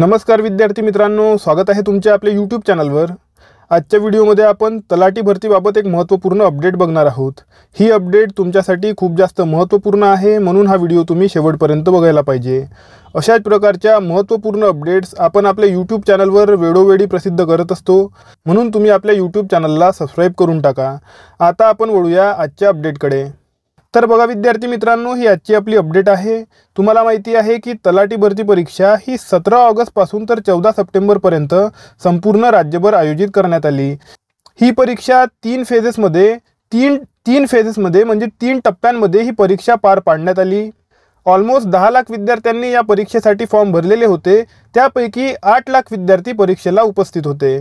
नमस्कार विद्यार्थी मित्रांनो स्वागत आहे तुमच्या आपल्या यूट्यूब चॅनलवर आजच्या व्हिडिओमध्ये आपण तलाठी भरतीबाबत एक महत्त्वपूर्ण अपडेट बघणार आहोत ही अपडेट तुमच्यासाठी खूप जास्त महत्त्वपूर्ण आहे म्हणून हा व्हिडिओ तुम्ही शेवटपर्यंत बघायला पाहिजे अशाच प्रकारच्या महत्त्वपूर्ण अपडेट्स आपण आपल्या यूट्यूब चॅनलवर वेळोवेळी प्रसिद्ध करत असतो म्हणून तुम्ही आपल्या यूट्यूब चॅनलला सबस्क्राईब करून टाका आता आपण वळूया आजच्या अपडेटकडे तर बघा विद्यार्थी मित्रांनो ही आजची आपली अपडेट आहे तुम्हाला माहिती आहे की तलाठी भरती परीक्षा ही सतरा ऑगस्टपासून तर चौदा सप्टेंबरपर्यंत संपूर्ण राज्यभर आयोजित करण्यात आली ही परीक्षा तीन फेजेसमध्ये तीन तीन फेजेसमध्ये म्हणजे तीन टप्प्यांमध्ये ही परीक्षा पार पाडण्यात आली ऑलमोस्ट दहा लाख विद्यार्थ्यांनी या परीक्षेसाठी फॉर्म भरलेले होते त्यापैकी आठ लाख विद्यार्थी परीक्षेला उपस्थित होते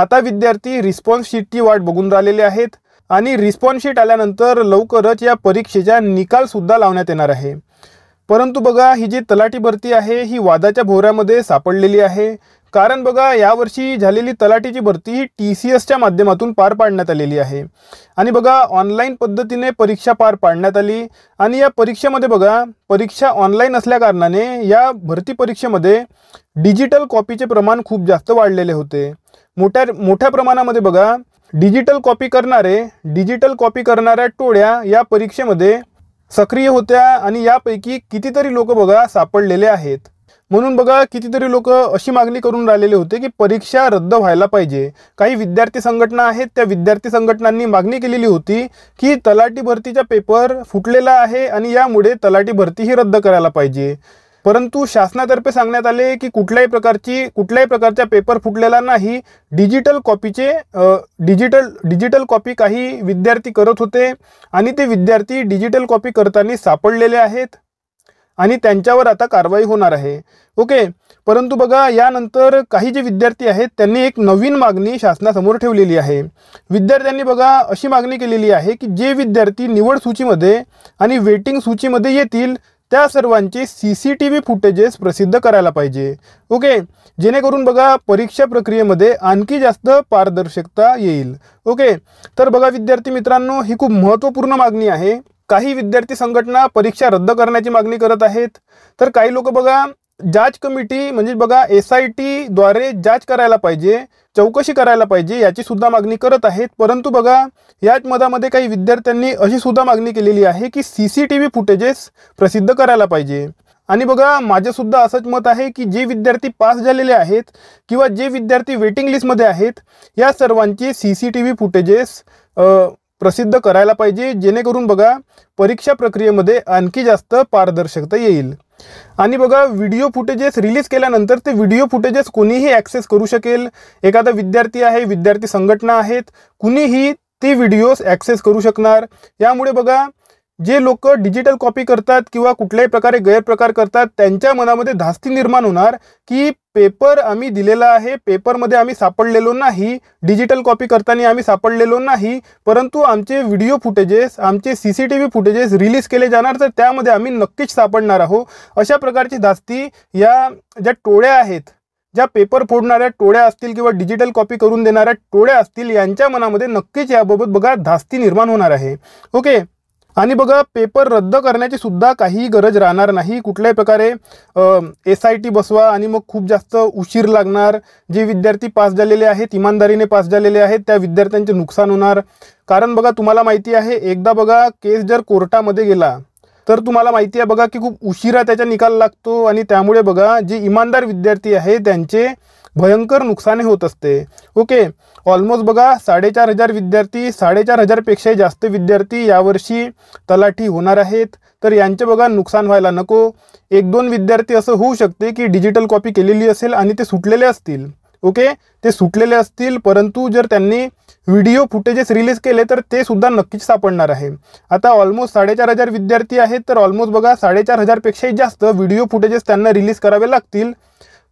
आता विद्यार्थी रिस्पॉन्स शीटची वाट बघून राहिलेले आहेत आणि रिस्पॉन्स शीट आल्यानंतर लवकरच या परीक्षेचा निकालसुद्धा लावण्यात येणार आहे परंतु बघा ही जी तलाठी भरती आहे ही वादाच्या भोवऱ्यामध्ये सापडलेली आहे कारण बघा यावर्षी झालेली तलाठीची भरती ही टी सी एसच्या माध्यमातून पार पाडण्यात आलेली आहे आणि बघा ऑनलाईन पद्धतीने परीक्षा पार पाडण्यात आली आणि या परीक्षेमध्ये बघा परीक्षा ऑनलाईन असल्याकारणाने या भरती परीक्षेमध्ये डिजिटल कॉपीचे प्रमाण खूप जास्त वाढलेले होते मोठ्या मोठ्या प्रमाणामध्ये बघा डिजिटल कॉपी करणारे डिजिटल कॉपी करणाऱ्या टोळ्या या परीक्षेमध्ये सक्रिय होत्या आणि यापैकी कितीतरी लोक बघा सापडलेले आहेत म्हणून बघा कितीतरी लोक अशी मागणी करून राहिलेले होते की परीक्षा रद्द व्हायला पाहिजे काही विद्यार्थी संघटना आहेत त्या विद्यार्थी संघटनांनी मागणी केलेली होती की तलाठी भरतीचा पेपर फुटलेला आहे आणि यामुळे तलाठी भरती ही रद्द करायला पाहिजे परंतु शासनातर्फे सांगण्यात आले की कुठल्याही प्रकारची कुठल्याही प्रकारचा पेपर फुटलेला नाही डिजिटल कॉपीचे डिजिटल डिजिटल कॉपी काही विद्यार्थी करत होते आणि ते विद्यार्थी डिजिटल कॉपी करताना सापडलेले आहेत आणि त्यांच्यावर आता कारवाई होणार आहे ओके परंतु बघा यानंतर काही जे विद्यार्थी आहेत त्यांनी एक नवीन मागणी शासनासमोर ठेवलेली आहे विद्यार्थ्यांनी बघा अशी मागणी केलेली आहे की जे विद्यार्थी निवड सूचीमध्ये आणि वेटिंग सूचीमध्ये येतील त्या सर्वांचे C C T V footages प्रसिद्ध करायला पाहिजे ओके जेणेकरून बघा परीक्षा प्रक्रियेमध्ये आणखी जास्त पारदर्शकता येईल ओके तर बघा विद्यार्थी मित्रांनो ही खूप महत्त्वपूर्ण मागणी आहे काही विद्यार्थी संघटना परीक्षा रद्द करण्याची मागणी करत आहेत तर काही लोक बघा जाच कमिटी म्हणजे बघा एस आय टीद्वारे जाच करायला पाहिजे चौकशी करायला पाहिजे याची सुद्धा मागणी करत आहेत परंतु बघा याच मधामध्ये काही विद्यार्थ्यांनी अशी सुद्धा मागणी केलेली आहे की C C T V footages प्रसिद्ध करायला पाहिजे आणि बघा माझंसुद्धा असंच मत आहे की जे विद्यार्थी पास झालेले आहेत किंवा जे विद्यार्थी वेटिंग लिस्टमध्ये आहेत या सर्वांचे C C T V footages प्रसिद्ध करायला पाहिजे जेणेकरून बघा परीक्षा प्रक्रियेमध्ये आणखी जास्त पारदर्शकता येईल आणि बघा व्हिडिओ फुटेजेस रिलीज केल्यानंतर ते व्हिडिओ फुटेजेस कोणीही ॲक्सेस करू शकेल एखादा विद्यार्थी आहे विद्यार्थी संघटना आहेत कुणीही ती व्हिडिओज ॲक्सेस करू शकणार यामुळे बघा जे लोक डिजिटल कॉपी करतात किंवा कुठल्याही प्रकारे गैरप्रकार करतात त्यांच्या मनामध्ये धास्ती निर्माण होणार की पेपर आम्ही दिलेला आहे पेपरमध्ये आम्ही सापडलेलो नाही डिजिटल कॉपी करताना आम्ही सापडलेलो नाही परंतु आमचे व्हिडिओ फुटेजेस आमचे C C T V footages release केले जाणार तर त्यामध्ये आम्ही नक्कीच सापडणार आहोत अशा प्रकारची धास्ती या ज्या टोळ्या आहेत ज्या पेपर फोडणाऱ्या टोळ्या असतील किंवा डिजिटल कॉपी करून देणाऱ्या टोळ्या असतील यांच्या मनामध्ये नक्कीच याबाबत बघा धास्ती निर्माण होणार आहे ओके आणि बघा पेपर रद्द करण्याची सुद्धा काही गरज राहणार नाही कुठल्याही प्रकारे एस आय टी बसवा आणि मग खूप जास्त उशीर लागणार जे विद्यार्थी पास झालेले आहेत इमानदारीने पास झालेले आहेत त्या विद्यार्थ्यांचे नुकसान होणार कारण बघा तुम्हाला माहिती आहे एकदा बघा केस जर कोर्टामध्ये गेला तर तुम्हाला माहिती आहे बघा की खूप उशिरा त्याचा निकाल लागतो आणि त्यामुळे बघा जे इमानदार विद्यार्थी आहे त्यांचे भयंकर नुकसान होत असते ओके ऑलमोस्ट बघा साडेचार हजार विद्यार्थी साडेचार हजारपेक्षाही जास्त विद्यार्थी यावर्षी तलाठी होणार आहेत तर यांचे बघा नुकसान व्हायला नको एक दोन विद्यार्थी असं होऊ शकते की डिजिटल कॉपी केलेली असेल आणि ते सुटलेले असतील ओके ते सुटलेले असतील परंतु जर त्यांनी व्हिडिओ फुटेजेस रिलीज केले तर ते सुद्धा नक्कीच सापडणार आहे आता ऑलमोस्ट साडेचार हजार विद्यार्थी आहेत तर ऑलमोस्ट बघा साडेचार हजारपेक्षाही जास्त व्हिडिओ फुटेजेस त्यांना रिलीज करावे लागतील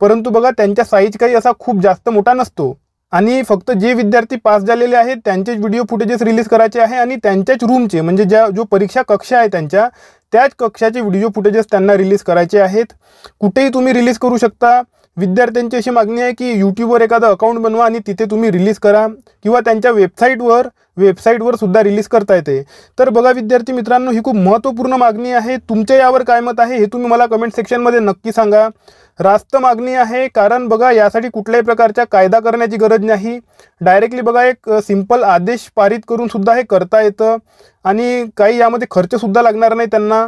परंतु बघा त्यांच्या साईज काही असा खूप जास्त मोठा नसतो आणि फक्त जे विद्यार्थी पास झालेले आहेत त्यांचेच व्हिडिओ फुटेजेस रिलीज करायचे आहे आणि त्यांच्याच रूमचे म्हणजे ज्या जो परीक्षा कक्षा आहे त्यांच्या त्याच कक्षाचे व्हिडिओ फुटेजेस त्यांना रिलीज करायचे आहेत कुठेही तुम्ही रिलीज करू शकता विद्यार्थ्यांची अशी मागणी आहे की यूट्यूबवर एखादं अकाउंट बनवा आणि तिथे तुम्ही रिलीज करा किंवा त्यांच्या वेबसाईटवर वेबसाईटवर सुद्धा रिलीज करता येते तर बघा विद्यार्थी मित्रांनो ही खूप महत्त्वपूर्ण मागणी आहे तुमच्या यावर काय मत आहे हे तुम्ही मला कमेंट सेक्शनमध्ये नक्की सांगा रास्त मागणी आहे कारण बघा यासाठी कुठल्याही प्रकारच्या कायदा करण्याची गरज नाही डायरेक्टली बघा एक सिंपल आदेश पारित करून सुद्धा हे करता येतं आणि काही यामध्ये खर्चसुद्धा लागणार नाही त्यांना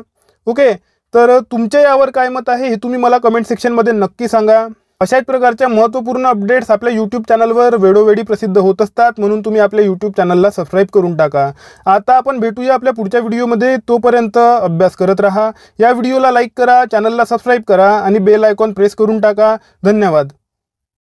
ओके तर तुमच्या यावर काय मत आहे हे तुम्ही मला कमेंट सेक्शनमध्ये नक्की सांगा अशाच प्रकारच्या महत्त्वपूर्ण अपडेट्स आपल्या यूट्यूब चॅनलवर वेळोवेळी प्रसिद्ध होत असतात म्हणून तुम्ही आपल्या यूट्यूब चॅनलला सबस्क्राईब करून टाका आता आपण भेटूया आपल्या पुढच्या व्हिडिओमध्ये तोपर्यंत अभ्यास करत राहा या व्हिडिओला लाईक करा चॅनलला सबस्क्राईब करा आणि बेल आयकॉन प्रेस करून टाका धन्यवाद